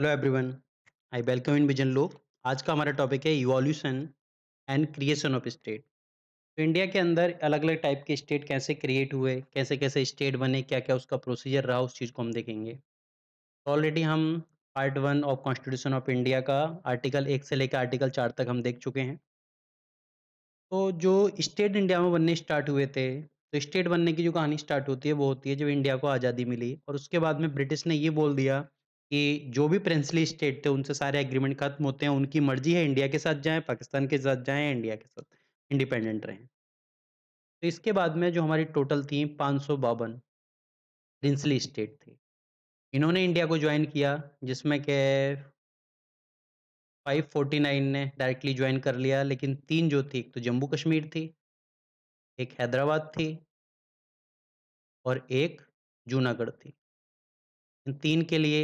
hello everyone I welcome in vision Lok आज का हमारा टॉपिक है evolution and creation of state तो इंडिया के अंदर अलग अलग टाइप के स्टेट कैसे क्रिएट हुए कैसे कैसे स्टेट बने क्या क्या उसका प्रोसीजर रहा उस चीज़ को हम देखेंगे ऑलरेडी हम part one of constitution of India का आर्टिकल एक से लेकर आर्टिकल चार तक हम देख चुके हैं तो जो स्टेट इंडिया में बनने स्टार्ट हुए थे तो स्टेट बनने की जो कहानी स्टार्ट होती है वो होती है जब इंडिया को आज़ादी मिली और उसके बाद में ब्रिटिश ने ये बोल दिया कि जो भी प्रिंसली स्टेट थे उनसे सारे एग्रीमेंट खत्म होते हैं उनकी मर्जी है इंडिया के साथ जाएं पाकिस्तान के साथ जाएं इंडिया के साथ इंडिपेंडेंट रहें तो इसके बाद में जो हमारी टोटल थी पाँच सौ बावन प्रिंसली स्टेट थी इन्होंने इंडिया को ज्वाइन किया जिसमें के 549 ने डायरेक्टली ज्वाइन कर लिया लेकिन तीन जो थी एक तो जम्मू कश्मीर थी एक हैदराबाद थी और एक जूनागढ़ थी इन तीन के लिए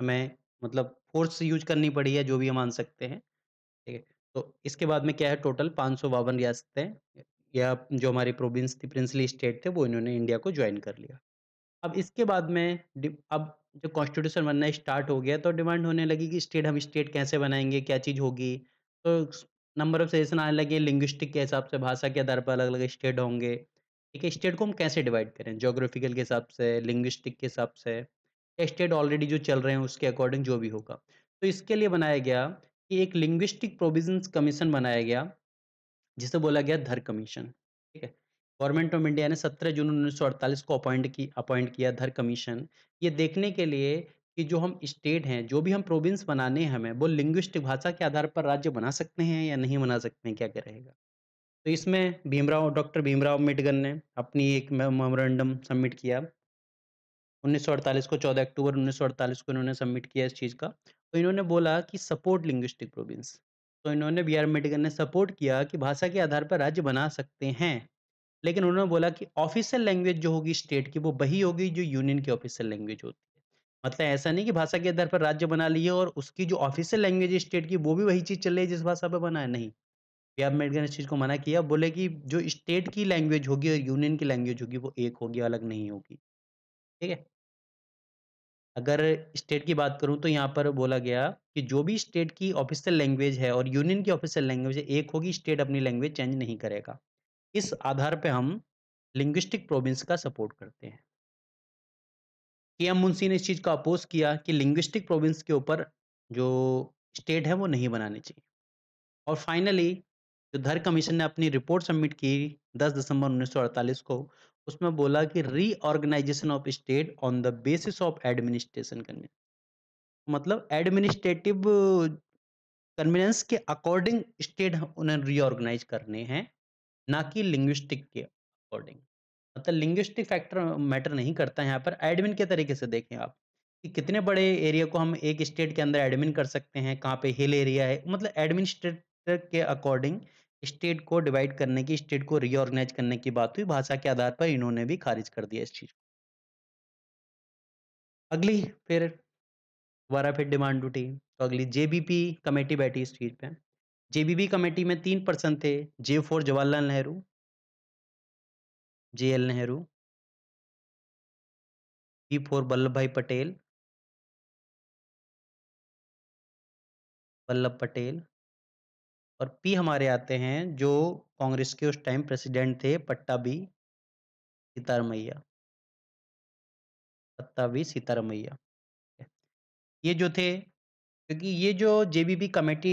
हमें मतलब फोर्स यूज करनी पड़ी है जो भी हम मान सकते हैं ठीक है तो इसके बाद में क्या है टोटल पाँच सौ बावन रियासतें या जो हमारी प्रोविंस थी प्रिंसली स्टेट थे वो इन्होंने इंडिया को ज्वाइन कर लिया अब इसके बाद में अब जो कॉन्स्टिट्यूशन बनना स्टार्ट हो गया तो डिमांड होने लगी कि स्टेट हम स्टेट कैसे बनाएंगे क्या चीज़ होगी तो नंबर ऑफ सेशन आने लगे लिंग्विस्टिक के हिसाब से भाषा के आधार पर अलग अलग स्टेट होंगे ठीक है स्टेट को हम कैसे डिवाइड करें जोग्राफिकल के हिसाब से लिंग्विस्टिक के हिसाब से टेस्टेड ऑलरेडी जो चल रहे हैं उसके अकॉर्डिंग जो भी होगा तो इसके लिए बनाया गया कि एक लिंग्विस्टिक प्रोविजन कमीशन बनाया गया जिसे बोला गया धर कमीशन ठीक है गवर्नमेंट ऑफ इंडिया ने 17 जून उन्नीस को अपॉइंट की अपॉइंट किया धर कमीशन ये देखने के लिए कि जो हम स्टेट हैं जो भी हम प्रोविंस बनाने हैं हमें वो लिंग्विस्टिक भाषा के आधार पर राज्य बना सकते हैं या नहीं बना सकते हैं क्या क्या रहेगा तो इसमें भीमराव डॉक्टर भीमराव अम्बेडकर ने अपनी एक मेमोरेंडम सबमिट किया 1948 को 14 अक्टूबर 1948 को इन्होंने सबमिट किया इस चीज़ का तो इन्होंने बोला कि सपोर्ट लिंग्विस्टिक प्रोविंस तो इन्होंने बी आर अम्बेडकर ने सपोर्ट किया कि भाषा के आधार पर राज्य बना सकते हैं लेकिन उन्होंने बोला कि ऑफिशियल लैंग्वेज जो होगी स्टेट की वो वही होगी जो यूनियन की ऑफिशियल लैंग्वेज होती है मतलब ऐसा नहीं कि भाषा के आधार पर राज्य बना लिए और उसकी जो ऑफिशियल लैंग्वेज है स्टेट की वो भी वही चीज़ चल रही है जिस भाषा पर बना है नहीं बी आर अम्बेडकर ने इस चीज़ को मना किया बोले कि जो स्टेट की लैंग्वेज होगी और यूनियन की लैंग्वेज होगी वो एक होगी अलग नहीं होगी ठीक है अगर स्टेट की बात करूं तो यहाँ पर बोला गया कि जो भी स्टेट की ऑफिशियल लैंग्वेज है और यूनियन की ऑफिशियल लैंग्वेज है एक होगी स्टेट अपनी लैंग्वेज चेंज नहीं करेगा इस आधार पर हम लिंग्विस्टिक प्रोविंस का सपोर्ट करते हैं के एम मुंशी ने इस चीज़ को अपोज किया कि लिंग्विस्टिक प्रोविंस के ऊपर जो स्टेट है वो नहीं बनानी चाहिए और फाइनली जो धर कमीशन ने अपनी रिपोर्ट सबमिट की 10 दिसंबर 1948 को उसमें बोला कि reorganisation of state on the basis of administration convenience मतलब एडमिनिस्ट्रेटिव कन्वीनियंस के अकॉर्डिंग स्टेट उन्हें रीऑर्गेनाइज करने हैं ना कि लिंग्विस्टिक के अकॉर्डिंग मतलब लिंग्विस्टिक फैक्टर मैटर नहीं करता यहाँ पर एडमिन के तरीके से देखें आप कि कितने बड़े एरिया को हम एक स्टेट के अंदर एडमिन कर सकते हैं कहाँ पे हिल एरिया है मतलब एडमिनिस्ट्रेटर के अकॉर्डिंग स्टेट को डिवाइड करने की स्टेट को रिओर्गेनाइज करने की बात हुई भाषा के आधार पर इन्होंने भी खारिज कर दिया इस चीज को अगली फिर वारा फिर डिमांड उठी तो अगली जेबीपी कमेटी बैठी इस चीज पे जेबीपी कमेटी में तीन पर्सन थे J for Jawaharlal Nehru J L Nehru B for Vallabh bhai Patel Vallabh Patel और पी हमारे आते हैं जो कांग्रेस के उस टाइम प्रेसिडेंट थे पट्टा बी सीतारमैया बी सीतारमैया ये जो थे क्योंकि ये जो जेबीबी कमेटी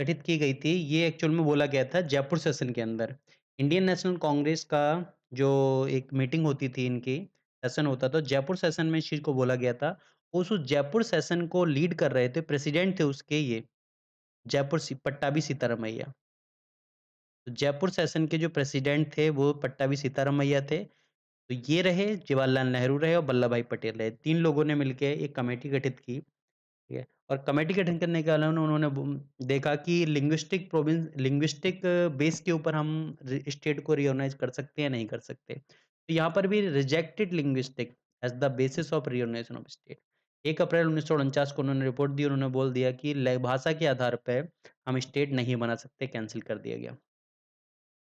गठित की गई थी ये एक्चुअल में बोला गया था जयपुर सेशन के अंदर इंडियन नेशनल कांग्रेस का जो एक मीटिंग होती थी इनकी सेशन होता था जयपुर सेशन में इस चीज़ को बोला गया था उस जयपुर सेशन को लीड कर रहे थे प्रेसिडेंट थे उसके ये जयपुर भी सीतारामैया तो जयपुर सेशन के जो प्रेसिडेंट थे वो भी सीतारामैया थे तो ये रहे जवाहरलाल नेहरू रहे और वल्लभ भाई पटेल रहे तीन लोगों ने मिलकर एक कमेटी गठित की ठीक है और कमेटी गठन करने के अलावा उन्होंने देखा कि लिंग्विस्टिक प्रोविंस लिंग्विस्टिक बेस के ऊपर हम स्टेट को रियोनाइज कर सकते हैं नहीं कर सकते तो यहाँ पर भी rejected linguistic as the basis of reorganisation of state एक अप्रैल उन्नीस को उन्होंने रिपोर्ट दी उन्होंने बोल दिया कि भाषा के आधार पर हम स्टेट नहीं बना सकते कैंसिल कर दिया गया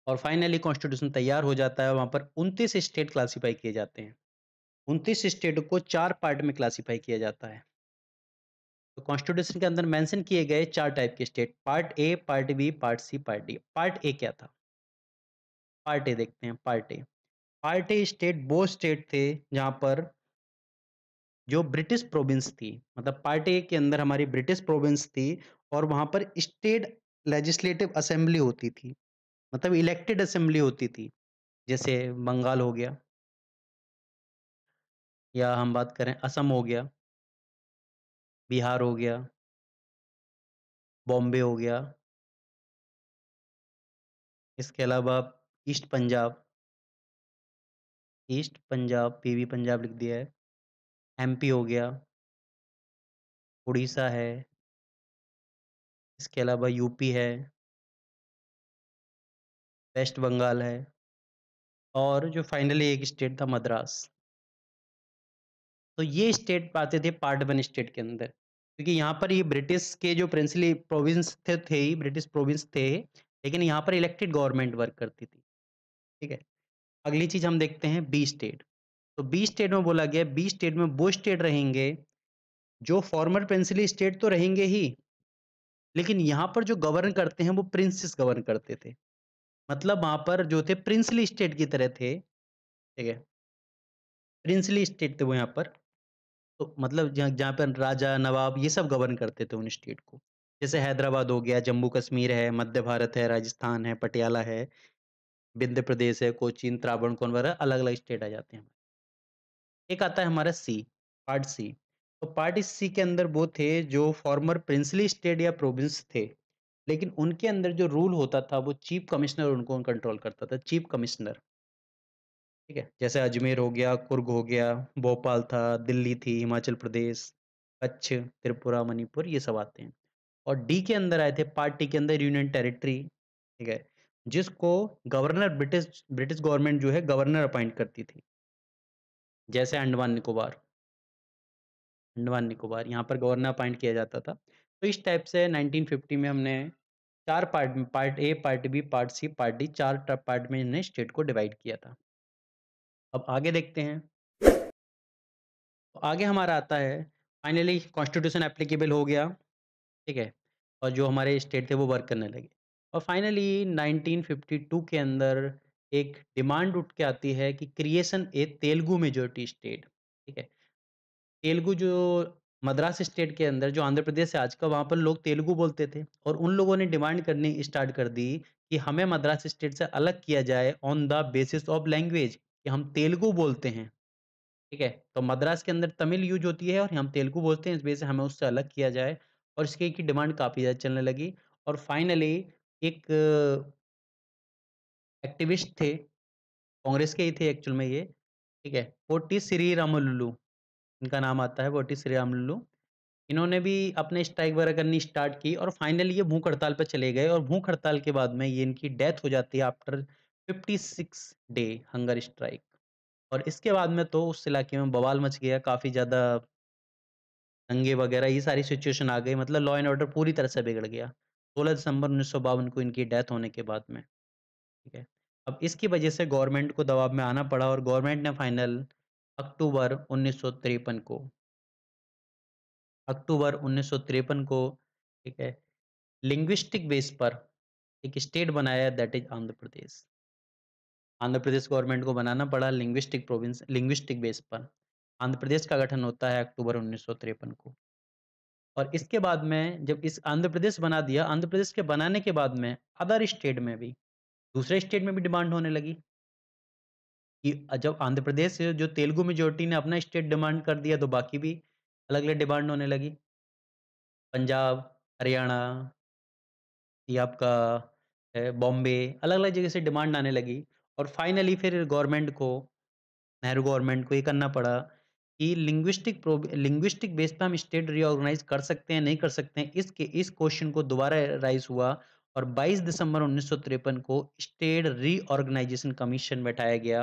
और फाइनली कॉन्स्टिट्यूशन तैयार हो जाता है वहाँ पर उनतीस स्टेट क्लासीफाई किए जाते हैं उनतीस स्टेट को चार पार्ट में क्लासीफाई किया जाता है तो कॉन्स्टिट्यूशन के अंदर मेंशन किए गए चार टाइप के state part A part B part C part D part A क्या था पार्ट ए देखते हैं part A part A state वो स्टेट थे जहाँ पर जो ब्रिटिश प्रोविंस थी मतलब पार्टी के अंदर हमारी ब्रिटिश प्रोविंस थी और वहाँ पर स्टेट लेजिस्लेटिव असेंबली होती थी मतलब इलेक्टेड असेंबली होती थी जैसे बंगाल हो गया या हम बात करें असम हो गया बिहार हो गया बॉम्बे हो गया इसके अलावा east Punjab east Punjab PV Punjab लिख दिया है एमपी हो गया उड़ीसा है इसके अलावा यूपी है वेस्ट बंगाल है और जो फाइनली एक स्टेट था मद्रास तो ये स्टेट पाते थे पार्ट वन स्टेट के अंदर क्योंकि यहाँ पर ये ब्रिटिश के जो प्रिंसली प्रोविंस थे थे ही ब्रिटिश प्रोविंस थे लेकिन यहाँ पर इलेक्टेड गवर्नमेंट वर्क करती थी ठीक है अगली चीज़ हम देखते हैं बी स्टेट तो बी स्टेट में बोला गया बी स्टेट में वो स्टेट रहेंगे जो फॉर्मर प्रिंसली स्टेट तो रहेंगे ही लेकिन यहाँ पर जो गवर्न करते हैं वो प्रिंसेस गवर्न करते थे मतलब वहाँ पर जो थे प्रिंसली स्टेट की तरह थे ठीक है प्रिंसली स्टेट थे वो यहाँ पर तो मतलब जहाँ पर राजा नवाब ये सब गवर्न करते थे उन स्टेट को जैसे हैदराबाद हो गया जम्मू कश्मीर है मध्य भारत है राजस्थान है पटियाला है विंध्य प्रदेश है कोचीन त्रावणकोन वगैरह अलग अलग स्टेट आ जाते हैं एक आता है हमारा सी पार्ट सी तो पार्ट सी के अंदर वो थे जो फॉर्मर प्रिंसली स्टेट या प्रोविंस थे लेकिन उनके अंदर जो रूल होता था वो चीफ कमिश्नर उनको कंट्रोल करता था चीफ कमिश्नर ठीक है जैसे अजमेर हो गया कुर्ग हो गया भोपाल था दिल्ली थी हिमाचल प्रदेश कच्छ त्रिपुरा मणिपुर ये सब आते हैं और डी के अंदर आए थे पार्टी के अंदर यूनियन टेरिटरी ठीक है जिसको गवर्नर ब्रिटिश ब्रिटिश गवर्नमेंट जो है गवर्नर अपॉइंट करती थी जैसे अंडमान निकोबार अंडमान निकोबार यहाँ पर गवर्नर अपॉइंट किया जाता था तो इस टाइप से 1950 में हमने चार part part A part B part C part D चार पार्ट में हमने स्टेट को डिवाइड किया था अब आगे देखते हैं तो आगे हमारा आता है फाइनली कॉन्स्टिट्यूशन एप्लीकेबल हो गया ठीक है और जो हमारे स्टेट थे वो वर्क करने लगे और फाइनली 1952 के अंदर एक डिमांड उठ के आती है कि creation a Telugu majority state ठीक है तेलुगु जो मद्रास स्टेट के अंदर जो आंध्र प्रदेश है आज का वहाँ पर लोग तेलुगु बोलते थे और उन लोगों ने डिमांड करनी स्टार्ट कर दी कि हमें मद्रास स्टेट से अलग किया जाए on the basis of language कि हम तेलुगु बोलते हैं ठीक है तो मद्रास के अंदर तमिल यूज होती है और हम तेलुगु बोलते हैं इस वजह से हमें उससे अलग किया जाए और इसके की डिमांड काफ़ी ज़्यादा चलने लगी और फाइनली एक एक्टिविस्ट थे कांग्रेस के ही थे एक्चुअल में ये ठीक है वो टी श्री रामलुल्लू इनका नाम आता है वो टी श्री रामलुल्लू इन्होंने भी अपने स्ट्राइक वगैरह करनी स्टार्ट की और फाइनली ये भूख हड़ताल पर चले गए और भूख हड़ताल के बाद में ये इनकी डेथ हो जाती है आफ्टर 56 डे हंगर स्ट्राइक और इसके बाद में तो उस इलाके में बवाल मच गया काफ़ी ज़्यादा दंगे वगैरह ये सारी सिचुएशन आ गई मतलब लॉ एंड ऑर्डर पूरी तरह से बिगड़ गया सोलह दिसंबर उन्नीस को इनकी डेथ होने के बाद में ठीक है अब इसकी वजह से गवर्नमेंट को दबाव में आना पड़ा और गवर्नमेंट ने फाइनल अक्टूबर उन्नीस को अक्टूबर उन्नीस को ठीक है लिंग्विस्टिक बेस पर एक स्टेट बनाया that is Andhra Pradesh Andhra Pradesh government को बनाना पड़ा लिंग्विस्टिक प्रोविंस लिंग्विस्टिक बेस पर आंध्र प्रदेश का गठन होता है अक्टूबर उन्नीस को और इसके बाद में जब इस आंध्र प्रदेश बना दिया आंध्र प्रदेश के बनाने के बाद में अदर स्टेट में भी दूसरे स्टेट में भी डिमांड होने लगी कि जब आंध्र प्रदेश से जो तेलुगु मेजोरिटी ने अपना स्टेट डिमांड कर दिया तो बाकी भी अलग अलग डिमांड होने लगी पंजाब हरियाणा या आपका बॉम्बे अलग अलग जगह से डिमांड आने लगी और फाइनली फिर गवर्नमेंट को नेहरू गवर्नमेंट को ये करना पड़ा कि लिंग्विस्टिक प्रो लिंग्विस्टिक बेस पर हम स्टेट रिओर्गेनाइज कर सकते हैं नहीं कर सकते हैं इसके इस क्वेश्चन को दोबारा राइज हुआ और 22 दिसंबर उन्नीस को स्टेट रीऑर्गेनाइजेशन कमीशन बैठाया गया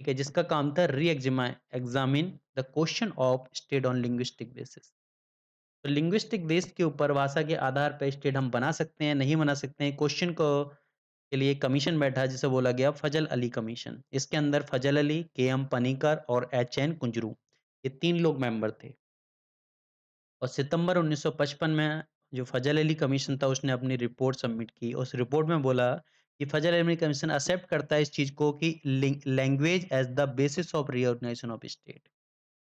ठीक है जिसका काम था re examine the question of state on linguistic basis तो लिंग्विस्टिक बेस के ऊपर भाषा के आधार पर स्टेट हम बना सकते हैं नहीं बना सकते हैं क्वेश्चन को के लिए कमीशन बैठा जिसे बोला गया फजल अली कमीशन इसके अंदर फजल अली के एम पनीकर और एच एन कुंजरू ये तीन लोग मेंबर थे और सितंबर 1955 में जो फजल अली कमीशन था उसने अपनी रिपोर्ट सबमिट की उस रिपोर्ट में बोला कि फजल अली कमीशन एक्सेप्ट करता है इस चीज़ को कि language as the basis of reorganisation of state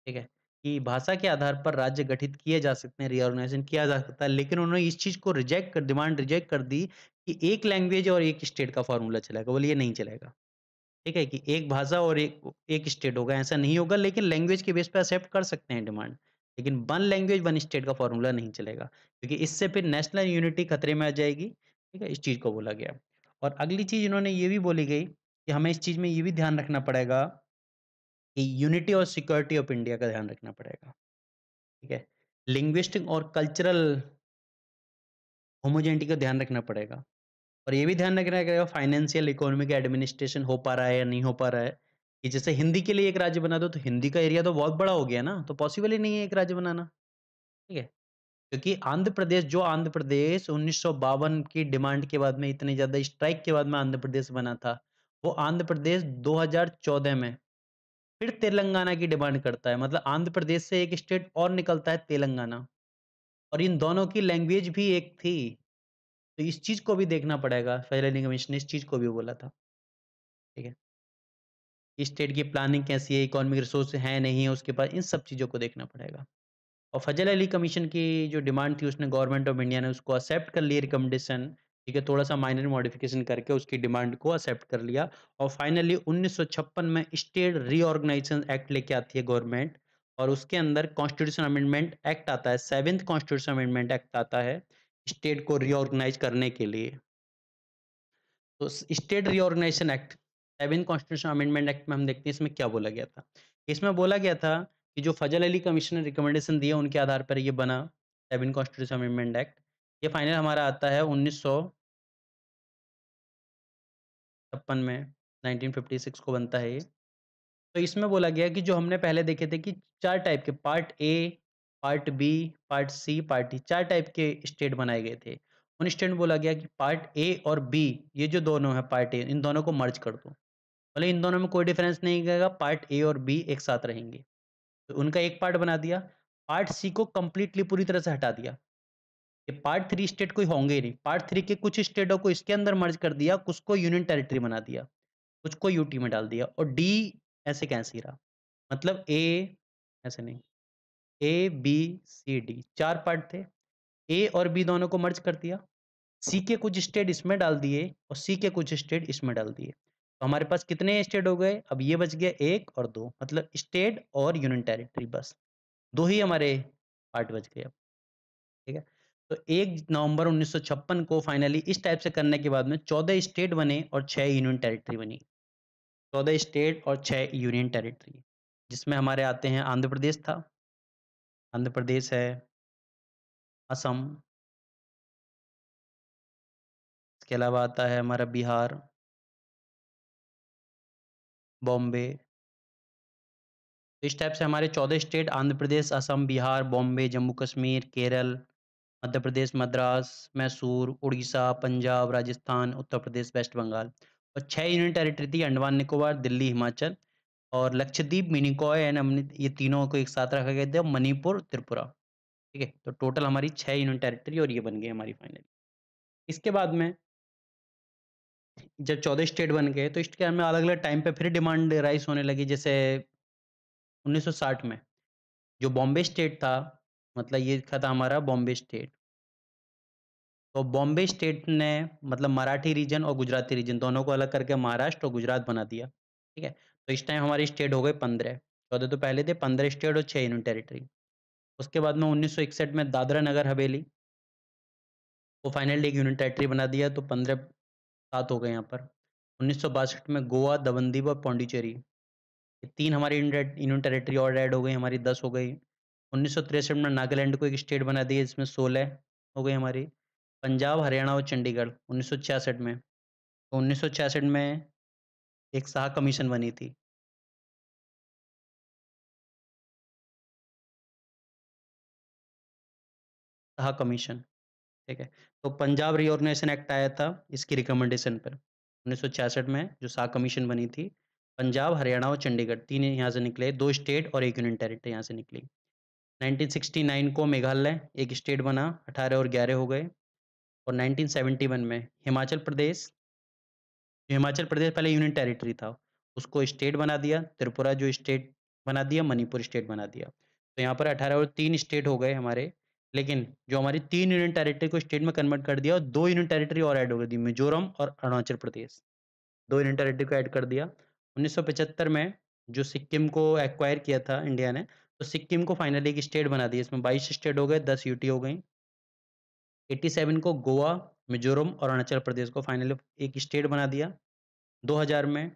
ठीक है कि भाषा के आधार पर राज्य गठित किए जा सकते हैं रिओर्गनाइजेशन किया जा सकता है लेकिन उन्होंने इस चीज़ को रिजेक्ट कर डिमांड रिजेक्ट कर दी कि एक लैंग्वेज और एक स्टेट का फॉर्मूला चलेगा बोलिए नहीं चलेगा ठीक है कि एक भाषा और एक एक स्टेट होगा ऐसा नहीं होगा लेकिन लैंग्वेज के बेस पर एक्सेप्ट कर सकते हैं डिमांड लेकिन वन लैंग्वेज वन स्टेट का फॉर्मूला नहीं चलेगा क्योंकि इससे फिर नेशनल यूनिटी खतरे में आ जाएगी ठीक है इस चीज़ को बोला गया और अगली चीज़ इन्होंने ये भी बोली गई कि हमें इस चीज़ में ये भी ध्यान रखना पड़ेगा कि यूनिटी और सिक्योरिटी ऑफ इंडिया का ध्यान रखना पड़ेगा ठीक है लिंग्विस्टिक और कल्चरल होमोजेंटी का ध्यान रखना पड़ेगा और ये भी ध्यान रखना पड़ेगा फाइनेंशियल इकोनॉमिक एडमिनिस्ट्रेशन हो पा रहा है या नहीं हो पा रहा है कि जैसे हिंदी के लिए एक राज्य बना दो तो हिंदी का एरिया तो बहुत बड़ा हो गया ना तो पॉसिबल ही नहीं है एक राज्य बनाना ठीक है क्योंकि आंध्र प्रदेश जो आंध्र प्रदेश उन्नीस की डिमांड के बाद में इतने ज़्यादा स्ट्राइक के बाद में आंध्र प्रदेश बना था वो आंध्र प्रदेश 2014 में फिर तेलंगाना की डिमांड करता है मतलब आंध्र प्रदेश से एक स्टेट और निकलता है तेलंगाना और इन दोनों की लैंग्वेज भी एक थी तो इस चीज़ को भी देखना पड़ेगा फेलिंग कमीशन ने इस चीज़ को भी बोला था ठीक है स्टेट की प्लानिंग कैसी है इकोनॉमिक रिसोर्स है नहीं है उसके पास इन सब चीज़ों को देखना पड़ेगा और फजल अली कमीशन की जो डिमांड थी उसने गवर्नमेंट ऑफ इंडिया ने उसको एक्सेप्ट कर लिया रिकमेंडेशन ठीक है थोड़ा सा माइनर मॉडिफिकेशन करके उसकी डिमांड को एक्सेप्ट कर लिया और फाइनली उन्नीस में स्टेट रीऑर्गेनाइजेशन एक्ट लेके आती है गवर्नमेंट और उसके अंदर कॉन्स्टिट्यूशन अमेंडमेंट एक्ट आता है सेवेंथ कॉन्स्टिट्यूशन अमेंडमेंट एक्ट आता है स्टेट को रीऑर्गेनाइज करने के लिए तो state reorganisation act seven constitution amendment act में हम देखते हैं इसमें क्या बोला गया था इसमें बोला गया था कि जो फजल अली कमीशन ने रिकमेंडेशन दिया उनके आधार पर ये बना सेवन कॉन्स्टिट्यूशन अमेंडमेंट एक्ट ये फाइनल हमारा आता है उन्नीस छप्पन में 1956 को बनता है ये तो इसमें बोला गया कि जो हमने पहले देखे थे कि चार टाइप के part A part B part C part D चार टाइप के स्टेट बनाए गए थे उन स्टेट में बोला गया कि पार्ट ए और बी ये जो दोनों है पार्ट ए इन दोनों को मर्ज कर दो मतलब इन दोनों में कोई डिफरेंस नहीं रहेगा पार्ट ए और बी एक साथ रहेंगे तो उनका एक पार्ट बना दिया पार्ट सी को कंप्लीटली पूरी तरह से हटा दिया ये पार्ट थ्री स्टेट कोई होंगे नहीं पार्ट थ्री के कुछ स्टेटों को इसके अंदर मर्ज कर दिया कुछ को यूनियन टेरिटरी बना दिया कुछ को यूटी में डाल दिया और डी ऐसे कैसे रहा मतलब ए ऐसे नहीं ए बी सी डी चार पार्ट थे ए और बी दोनों को मर्ज कर दिया सी के कुछ स्टेट इसमें डाल दिए और सी के कुछ स्टेट इसमें डाल दिए तो हमारे पास कितने स्टेट हो गए अब ये बच गया एक और दो मतलब स्टेट और यूनियन टेरिटरी बस दो ही हमारे पार्ट बच गए अब ठीक है तो एक नवंबर 1956 को फाइनली इस टाइप से करने के बाद में चौदह स्टेट बने और छः यूनियन टेरिटरी बनी चौदह स्टेट और छह यूनियन टेरिटरी जिसमें हमारे आते हैं आंध्र प्रदेश था आंध्र प्रदेश है असम इसके अलावा आता है हमारा बिहार बॉम्बे इस टाइप से हमारे चौदह स्टेट आंध्र प्रदेश असम बिहार बॉम्बे जम्मू कश्मीर केरल मध्य प्रदेश मद्रास मैसूर उड़ीसा पंजाब राजस्थान उत्तर प्रदेश वेस्ट बंगाल और छह यूनियन टेरिटरी थी अंडमान निकोबार दिल्ली हिमाचल और लक्षद्वीप मिनिकॉय एंड हमने ये तीनों को एक साथ रखा गया था मणिपुर त्रिपुरा ठीक है तो टोटल हमारी छह यूनियन टेरिटरी और ये बन गई हमारी फाइनली इसके बाद में जब चौदह स्टेट बन गए तो इसके में अलग अलग टाइम पे फिर डिमांड राइज होने लगी जैसे 1960 में जो बॉम्बे स्टेट था मतलब ये था हमारा बॉम्बे स्टेट तो बॉम्बे स्टेट ने मतलब मराठी रीजन और गुजराती रीजन दोनों को अलग करके महाराष्ट्र और गुजरात बना दिया ठीक है तो इस टाइम हमारे स्टेट हो गए पंद्रह चौदह तो पहले थे पंद्रह स्टेट और छः यूनियन टेरिटरी उसके बाद में उन्नीस में दादरा नगर हवेली को फाइनल एक यूनियन टेरिटरी बना दिया तो पंद्रह सात हो गए यहाँ पर उन्नीस में गोवा दबंदीप और पौंडीचेरी ये तीन हमारी यूनियन टेरेटरी और ऐड हो गई हमारी दस हो गई उन्नीस में नागालैंड को एक स्टेट बना दिया जिसमें सोलह हो गई हमारी पंजाब हरियाणा और चंडीगढ़ उन्नीस में तो उन्नीस में एक शाह कमीशन बनी थी शाह कमीशन ठीक है तो पंजाब रिओर्गनाइजेशन एक्ट आया था इसकी रिकमेंडेशन पर उन्नीस में जो सा कमीशन बनी थी पंजाब हरियाणा और चंडीगढ़ तीन यहाँ से निकले दो स्टेट और एक यूनियन टेरिटरी यहाँ से निकली 1969 को मेघालय एक स्टेट बना 18 और 11 हो गए और 1971 में हिमाचल प्रदेश हिमाचल प्रदेश पहले यूनियन टेरिटरी था उसको स्टेट बना दिया त्रिपुरा जो स्टेट बना दिया मणिपुर स्टेट बना दिया तो यहाँ पर 18 और तीन स्टेट हो गए हमारे लेकिन जो हमारी तीन यूनियन टेरिटरी को स्टेट में कन्वर्ट कर दिया और दो यूनियन टेरिटरी और ऐड हो गई मिजोरम और अरुणाचल प्रदेश दो यूनियन टेरिटरी को ऐड कर दिया 1975 में जो सिक्किम को एक्वायर किया था इंडिया ने तो सिक्किम को फाइनली एक स्टेट बना दिया इसमें बाईस स्टेट हो गए दस यूटी हो गई एट्टी को गोवा मिजोरम और अरुणाचल प्रदेश को फाइनली एक स्टेट बना दिया 2000 में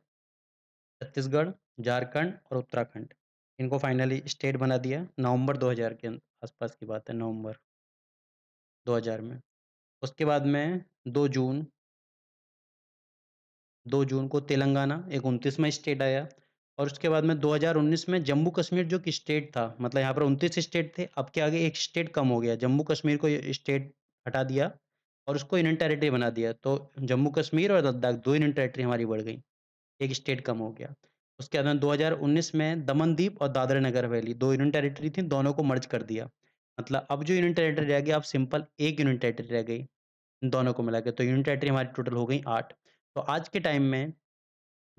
छत्तीसगढ़ झारखंड और उत्तराखंड इनको फाइनली स्टेट बना दिया नवंबर 2000 के अंदर आसपास की बात है नवंबर 2000 में उसके बाद में दो जून दो जून को तेलंगाना एक उनतीसवा स्टेट आया और उसके बाद में 2019 में जम्मू कश्मीर जो कि स्टेट था मतलब यहाँ पर उनतीस स्टेट थे अब के आगे एक स्टेट कम हो गया जम्मू कश्मीर को स्टेट हटा दिया और उसको इन टेरेटरी बना दिया तो जम्मू कश्मीर और लद्दाख दो इन टेरेटरी हमारी बढ़ गई एक स्टेट कम हो गया उसके बाद 2019 में दमनदीप और दादरा नगर हवेली दो यूनियन टेरिटरी थी दोनों को मर्ज कर दिया मतलब अब जो यूनियन टेरिटरी रह गई अब सिंपल एक यूनियन टेरिटरी रह गई दोनों को मिला के तो यूनियन टेरिटरी हमारी टोटल हो गई आठ तो आज के टाइम में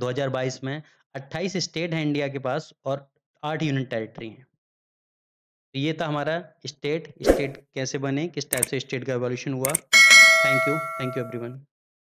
2022 में 28 स्टेट हैं इंडिया के पास और आठ यूनियन टेरिटरी हैं तो ये था हमारा स्टेट स्टेट कैसे बने किस टाइप से स्टेट का रेवोल्यूशन हुआ thank you thank you everyone